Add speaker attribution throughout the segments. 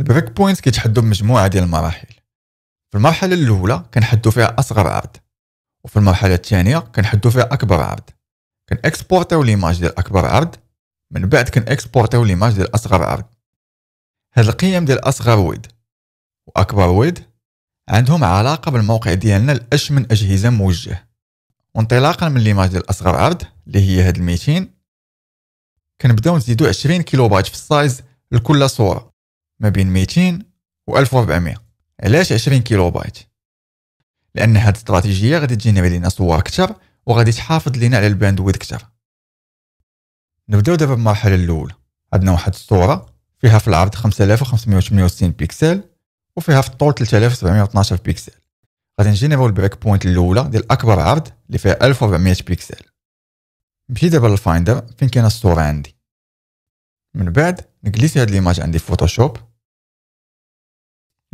Speaker 1: البريك بوينت كيتحدوا بمجموعه ديال المراحل في المرحله الاولى كنحدوا فيها اصغر عرض وفي المرحله الثانيه كنحدوا فيها اكبر عرض اكسبورتاو ليماج ديال اكبر عرض من بعد اكسبورتاو ليماج ديال اصغر عرض هاد القيم ديال اصغر ويد واكبر ويد عندهم علاقه بالموقع ديالنا لاش من اجهزه موجه وانطلاقا من ليماج ديال اصغر عرض اللي هي هاد الميتين كنبداو نزيدو كيلو كيلوبايت في السايز لكل صوره ما بين 200 و 1400 علاش 20 كيلو بايت لان هاد الاستراتيجيه غادي تجينا لينا صور اكثر وغادي تحافظ لينا على الباندويد اكثر نبداو دابا بالمرحله الاولى عندنا واحد الصوره فيها في العرض 5568 بيكسل وفيها في الطول 3712 بيكسل غادي نجينيرو البريك بوينت الاولى ديال اكبر عرض اللي فيها 1400 بيكسل نمشي دابا للفايندر فين كاينه الصوره عندي من بعد نجلس هاد ليماج عندي في فوتوشوب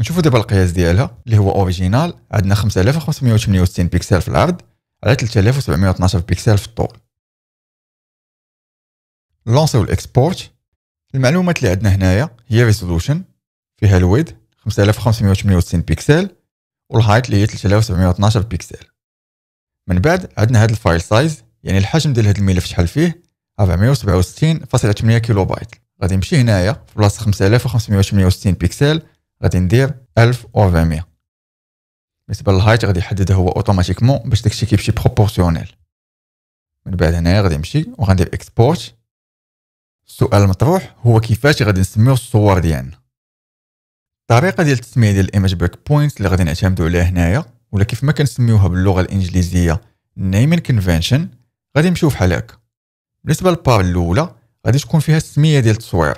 Speaker 1: نشوفوا دابا القياس ديالها اللي هو اوريجينال عندنا 5568 بيكسل في العرض على 3712 بيكسل في الطول لونسيو الاكسبورت المعلومات اللي عندنا هنايا هي ريزولوشن فيها الويد 5568 بيكسل والهايت اللي هي 3712 بيكسل من بعد عندنا هذا الفايل سايز يعني الحجم ديال هذا الملف شحال فيه 467.8 كيلو بايت غادي نمشي هنايا في بلاصه 5568 بيكسل غادي ندير 1400 بالنسبه للهايت غادي يحددها هو اوتوماتيكمون باش داكشي كيمشي بروبورسيونيل من بعد هنايا غادي نمشي وغندير اكسبورت السؤال المطروح هو كيفاش غادي نسميو الصور ديالنا الطريقه ديال التسميه ديال الايمج بريك بوينت اللي غادي نعتمدو عليها هنايا ولا كيف ما كنسميوها باللغه الانجليزيه نيمين كونفنشن غادي نمشيو بحال هكا بالنسبه للبار الاولى غادي تكون فيها السميه ديال التصوير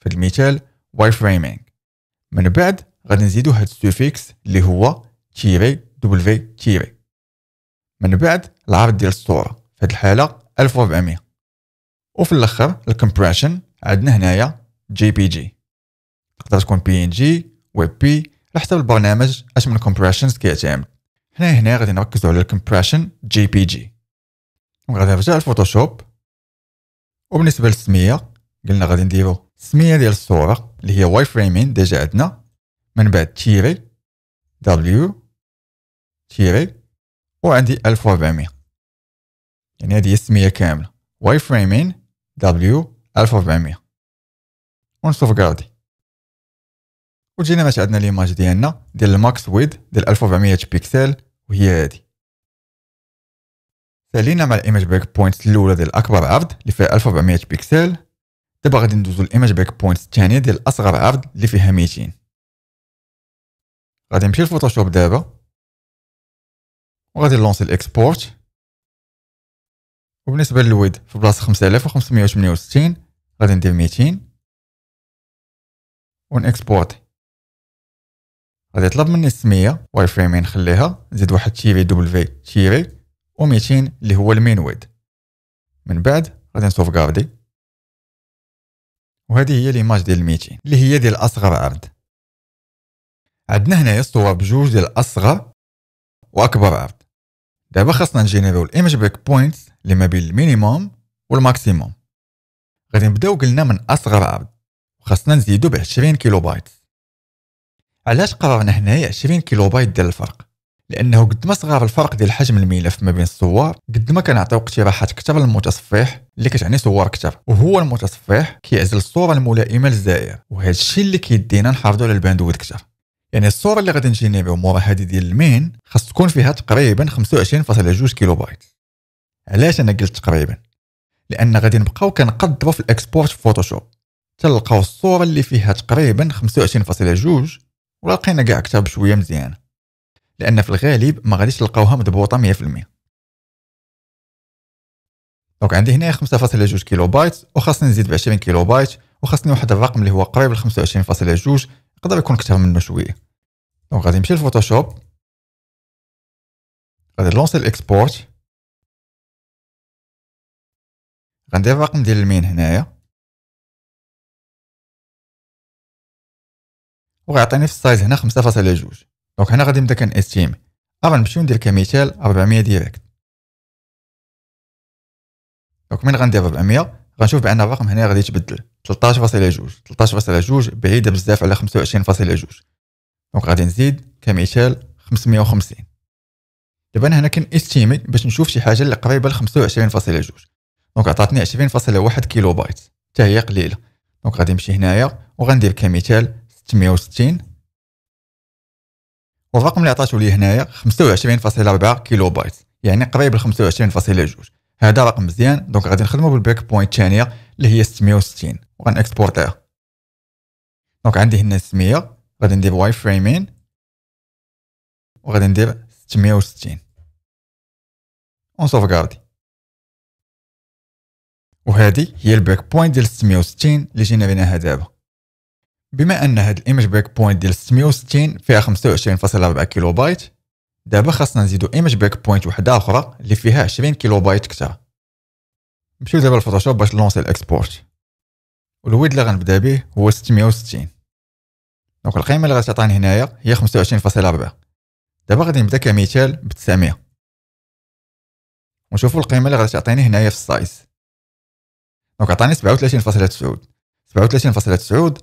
Speaker 1: في المثال واي فريمينغ من بعد غادي نزيدو هاد السوفيكس اللي هو تيري دبليو تيري من بعد العرض ديال الصوره في هاد الحاله 1400 وفي الاخر الكومبريشن عندنا هنايا جي بي جي تقدر تكون بي ان جي ويب بي على حسب البرنامج اش من كومبريشنز كيتعمل هنا هنا غادي نركزو على الكومبريشن جي بي جي وغادي نرجع للفوتوشوب وبالنسبه للسميه قلنا غادي نديرو السميه ديال الصوره اللي هي واي فريمين ديجا عندنا من بعد تيري دبليو تيري وعندي 1400 يعني هذه السميه كامله واي فريمين دبليو 1400 ونشوف كرادي وجينا باش عندنا ليماج ديالنا ديال الماكس ويد ديال 1400 بيكسل وهي هذه سالينا مع الايمج بريك بوينت الاولى ديال اكبر عرض اللي فيها 1400 بيكسل دابا غادي ندوزو الايماج باك بوينت الثانيه ديال اصغر عرض اللي فيها 200 غادي نمشي للفوتوشوب دابا
Speaker 2: وغادي نلونسي الاكسبورت وبالنسبه للويد
Speaker 1: في بلاصه 5568 غادي ندير 200 اكسبورت غادي يطلب مني السميه واي فريم نخليها نزيد واحد تيري دبليو تيري و 200 اللي هو المين ويد من بعد غادي نسوفغاردي وهذه هي ليماج ديال الميتين اللي هي ديال اصغر عرض عندنا هنايا الصور بجوج ديال اصغر واكبر عرض دابا خاصنا نجينيرو الايمج بريك بوينت اللي ما بين المينيموم والماكسيموم غادي نبداو قلنا من اصغر عرض وخاصنا نزيدو ب 20 كيلوبايت علاش قررنا هنايا 20 كيلوبايت ديال الفرق لانه قد ما صغار الفرق ديال حجم الملف ما بين الصور قد ما كنعطيو اقتراحات اكثر للمتصفح اللي كتعني صور اكثر وهو المتصفح كيعزل الصوره الملائمه للزائر وهذا الشيء اللي كيدينا نحافظوا على الباندويت اكثر يعني الصوره اللي غادي نجي نبيعو مورا هذه ديال المين خاص تكون فيها تقريبا 25.2 كيلو بايت علاش انا قلت تقريبا لان غادي نبقاو كنقدروا في الاكسبورت في فوتوشوب تلقاو الصوره اللي فيها تقريبا 25.2 ولا لقينا كاع كتاب شويه مزيانه لان في الغالب ما غاديش تلقاوها مضبوطه 100% دونك عندي هنا 5.2 كيلو بايت وخاصني نزيد ب 20 كيلو بايت وخاصني واحد الرقم اللي هو قريب ل 25.2 يقدر يكون اكثر منه شويه دونك غادي نمشي للفوتوشوب
Speaker 2: غادي نلونسي الاكسبورت غندير الرقم ديال المين هنايا وغيعطيني في السايز هنا 5.2 دونك هنا غادي نبدا كنستيمي
Speaker 1: ابا نمشيو ندير كمثال 400 ديريكت دونك من غندير 400 غنشوف بان الرقم هنا غادي يتبدل 13.2 13.2 بعيده بزاف على 25.2 دونك غادي نزيد كمثال 550 دابا انا هنا كنستيمي باش نشوف شي حاجه اللي قريبه ل 25.2 دونك عطاتني 20.1 كيلو بايت حتى هي قليله دونك غادي نمشي هنايا وغندير كمثال 660 والرقم اللي عطاتو لي هنايا 25.4 كيلو بايت يعني قريب ل 25.2 هذا رقم مزيان دونك غادي نخدمو بالبريك بوينت الثانيه اللي هي 660 وغنكسبورتيها دونك عندي هنا 600 غادي ندير واي فريمين وغادي ندير
Speaker 2: 660 اون ونسوفغاردي
Speaker 1: وهذه هي البريك بوينت ديال 660 اللي جينا بناها دابا بما ان هاد الايمج بريك بوينت ديال 660 فيها 25.4 كيلو بايت دابا خاصنا نزيدو ايمج بريك بوينت وحده اخرى اللي فيها 20 كيلو بايت كثر نمشيو دابا للفوتوشوب باش لونسي الاكسبورت والويد اللي غنبدا به هو 660 دونك القيمه اللي غتعطيني هنايا هي 25.4 دابا غادي نبدا كمثال ب 900 ونشوفوا القيمه اللي غتعطيني هنايا في السايز دونك عطاني 37.9 37.9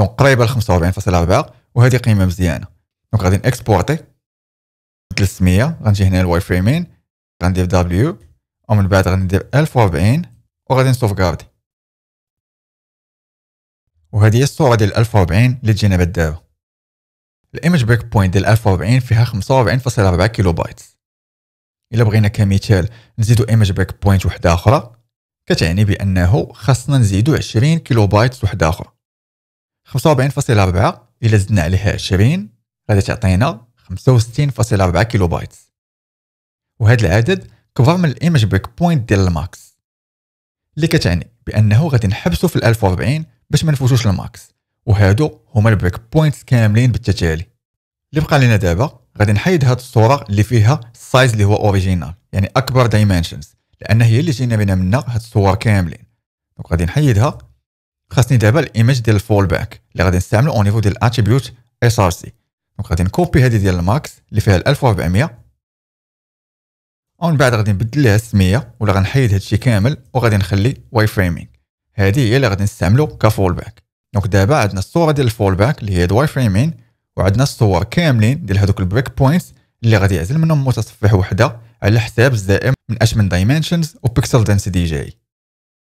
Speaker 1: دونك قريبه ل 45.4 وهذه قيمه مزيانه دونك غادي اكسبورتي 300 غنجي هنا الواي فريمين غندير دبليو ومن بعد غندير 1040 وغادي نسوفغاردي وهذه هي الصوره ديال 1040 اللي جينا بعد دابا الايمج بريك بوينت ديال 1040 فيها 45.4 كيلو بايت الا بغينا كمثال نزيدو ايمج بريك بوينت وحده اخرى كتعني بانه خاصنا نزيدو 20 كيلو بايت وحده اخرى 45.4 الى زدنا عليها 20 غادي تعطينا 65.4 كيلو بايت وهذا العدد كبر من الايمج بريك بوينت ديال الماكس اللي كتعني بانه غادي نحبسو في ال 1040 باش ما نفوتوش الماكس وهادو هما البريك بوينتس كاملين بالتتالي اللي بقى لنا دابا غادي نحيد هاد الصوره اللي فيها السايز اللي هو اوريجينال يعني اكبر دايمنشنز لان هي اللي جينا بنا منها هاد الصور كاملين دونك غادي نحيدها خاصني دابا الايمج ديال الفول باك اللي غادي نستعملو اون نيفو ديال الاتريبيوت اس ار سي دونك غادي نكوبي هادي ديال الماكس اللي فيها 1400 ومن بعد غادي نبدل لها السميه ولا غنحيد هادشي كامل وغادي نخلي واي فريمينغ هادي هي اللي غادي نستعملو كفول باك دونك دابا عندنا الصوره ديال الفول باك اللي هي واي فريمين وعندنا الصور كاملين ديال هذوك البريك بوينتس اللي غادي يعزل منهم متصفح وحده على حساب الزائم من اش من دايمنشنز وبيكسل دنسيتي جاي